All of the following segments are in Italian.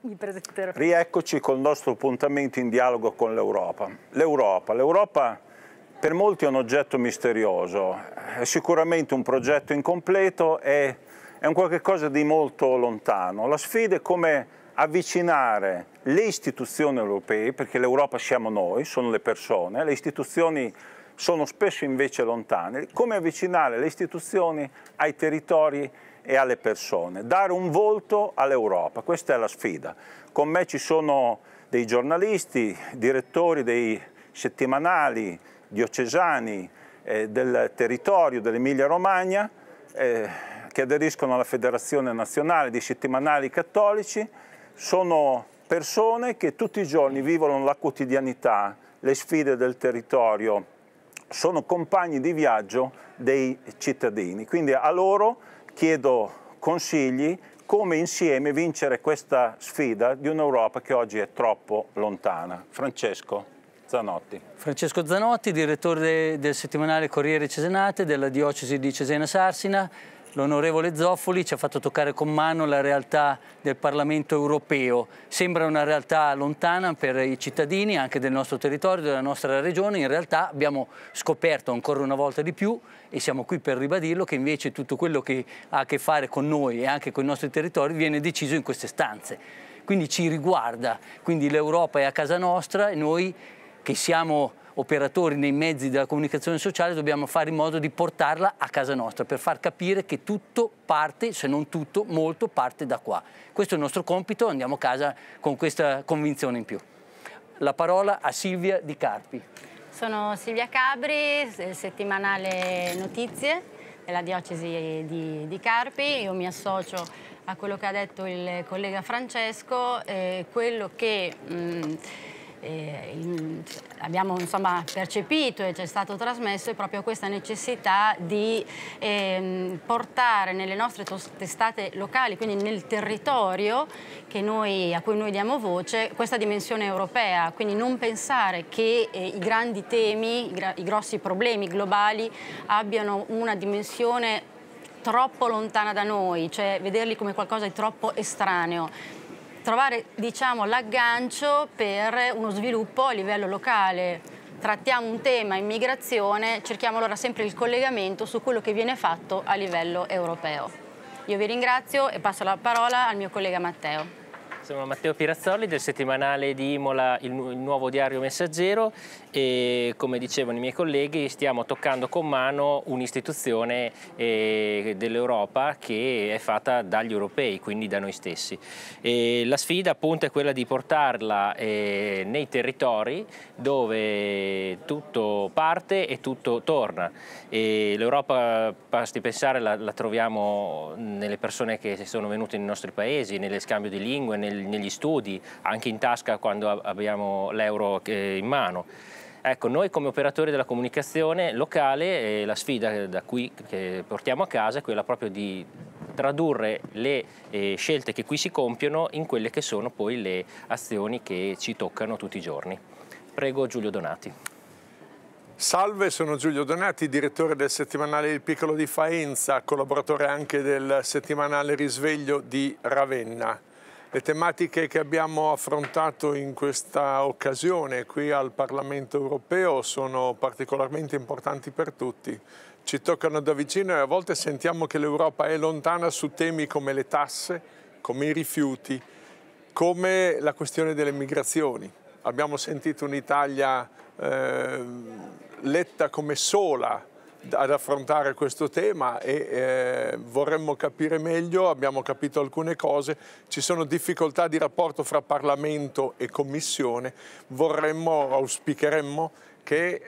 mi presenterò. Rieccoci col nostro appuntamento in dialogo con l'Europa. L'Europa, l'Europa per molti è un oggetto misterioso, è sicuramente un progetto incompleto e è un qualche cosa di molto lontano. La sfida è come avvicinare le istituzioni europee, perché l'Europa siamo noi, sono le persone, le istituzioni sono spesso invece lontane, come avvicinare le istituzioni ai territori e alle persone, dare un volto all'Europa, questa è la sfida. Con me ci sono dei giornalisti, direttori dei settimanali, diocesani eh, del territorio dell'Emilia Romagna eh, che aderiscono alla Federazione Nazionale dei Settimanali Cattolici, sono persone che tutti i giorni vivono la quotidianità, le sfide del territorio, sono compagni di viaggio dei cittadini, quindi a loro chiedo consigli come insieme vincere questa sfida di un'Europa che oggi è troppo lontana. Francesco. Zanotti. Francesco Zanotti, direttore del settimanale Corriere Cesenate della diocesi di Cesena-Sarsina. L'onorevole Zoffoli ci ha fatto toccare con mano la realtà del Parlamento europeo. Sembra una realtà lontana per i cittadini anche del nostro territorio, della nostra regione. In realtà abbiamo scoperto ancora una volta di più e siamo qui per ribadirlo che invece tutto quello che ha a che fare con noi e anche con i nostri territori viene deciso in queste stanze. Quindi ci riguarda, quindi l'Europa è a casa nostra e noi che siamo operatori nei mezzi della comunicazione sociale dobbiamo fare in modo di portarla a casa nostra per far capire che tutto parte, se non tutto, molto parte da qua. Questo è il nostro compito, andiamo a casa con questa convinzione in più. La parola a Silvia Di Carpi. Sono Silvia Cabri, settimanale Notizie della diocesi di, di Carpi, io mi associo a quello che ha detto il collega Francesco, eh, quello che... Mh, mm, eh, in, abbiamo insomma, percepito e ci è stato trasmesso è proprio questa necessità di eh, portare nelle nostre testate locali, quindi nel territorio noi, a cui noi diamo voce, questa dimensione europea, quindi non pensare che eh, i grandi temi, i, gra i grossi problemi globali abbiano una dimensione troppo lontana da noi, cioè vederli come qualcosa di troppo estraneo trovare diciamo, l'aggancio per uno sviluppo a livello locale. Trattiamo un tema, immigrazione, cerchiamo allora sempre il collegamento su quello che viene fatto a livello europeo. Io vi ringrazio e passo la parola al mio collega Matteo. Sono Matteo Pirazzoli del settimanale di Imola Il, Nuovo Diario Messaggero e come dicevano i miei colleghi stiamo toccando con mano un'istituzione eh, dell'Europa che è fatta dagli europei, quindi da noi stessi. E la sfida appunto è quella di portarla eh, nei territori dove tutto parte e tutto torna. L'Europa, basti pensare, la, la troviamo nelle persone che sono venute nei nostri paesi, nelle scambio di lingue, nel negli studi, anche in tasca quando abbiamo l'euro eh, in mano. Ecco, noi come operatori della comunicazione locale eh, la sfida da qui che portiamo a casa è quella proprio di tradurre le eh, scelte che qui si compiono in quelle che sono poi le azioni che ci toccano tutti i giorni. Prego Giulio Donati. Salve, sono Giulio Donati, direttore del settimanale Il Piccolo di Faenza, collaboratore anche del settimanale Risveglio di Ravenna. Le tematiche che abbiamo affrontato in questa occasione qui al Parlamento europeo sono particolarmente importanti per tutti. Ci toccano da vicino e a volte sentiamo che l'Europa è lontana su temi come le tasse, come i rifiuti, come la questione delle migrazioni. Abbiamo sentito un'Italia eh, letta come sola ad affrontare questo tema e eh, vorremmo capire meglio, abbiamo capito alcune cose, ci sono difficoltà di rapporto fra Parlamento e Commissione, vorremmo, auspicheremmo che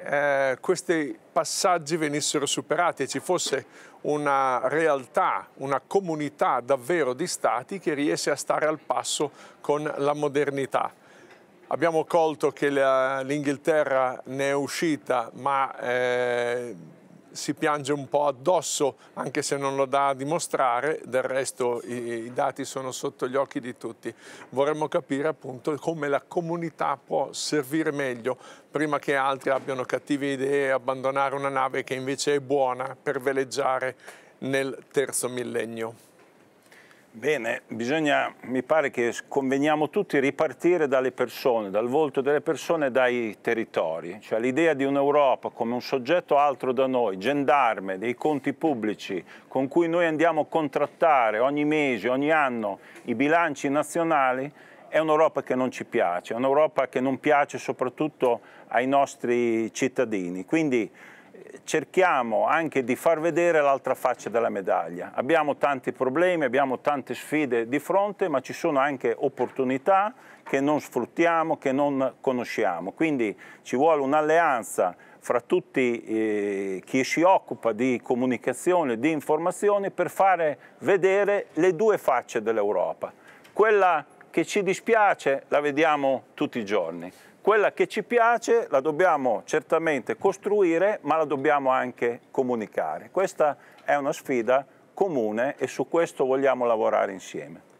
eh, questi passaggi venissero superati e ci fosse una realtà, una comunità davvero di stati che riesce a stare al passo con la modernità. Abbiamo colto che l'Inghilterra ne è uscita, ma eh, si piange un po' addosso, anche se non lo dà a dimostrare, del resto i, i dati sono sotto gli occhi di tutti. Vorremmo capire appunto come la comunità può servire meglio prima che altri abbiano cattive idee e abbandonare una nave che invece è buona per veleggiare nel terzo millennio. Bene, bisogna, mi pare che conveniamo tutti ripartire dalle persone, dal volto delle persone e dai territori. Cioè l'idea di un'Europa come un soggetto altro da noi, gendarme dei conti pubblici con cui noi andiamo a contrattare ogni mese, ogni anno i bilanci nazionali, è un'Europa che non ci piace, è un'Europa che non piace soprattutto ai nostri cittadini. Quindi cerchiamo anche di far vedere l'altra faccia della medaglia. Abbiamo tanti problemi, abbiamo tante sfide di fronte, ma ci sono anche opportunità che non sfruttiamo, che non conosciamo. Quindi ci vuole un'alleanza fra tutti eh, chi si occupa di comunicazione, di informazioni, per fare vedere le due facce dell'Europa. Quella che ci dispiace la vediamo tutti i giorni, quella che ci piace la dobbiamo certamente costruire, ma la dobbiamo anche comunicare. Questa è una sfida comune e su questo vogliamo lavorare insieme.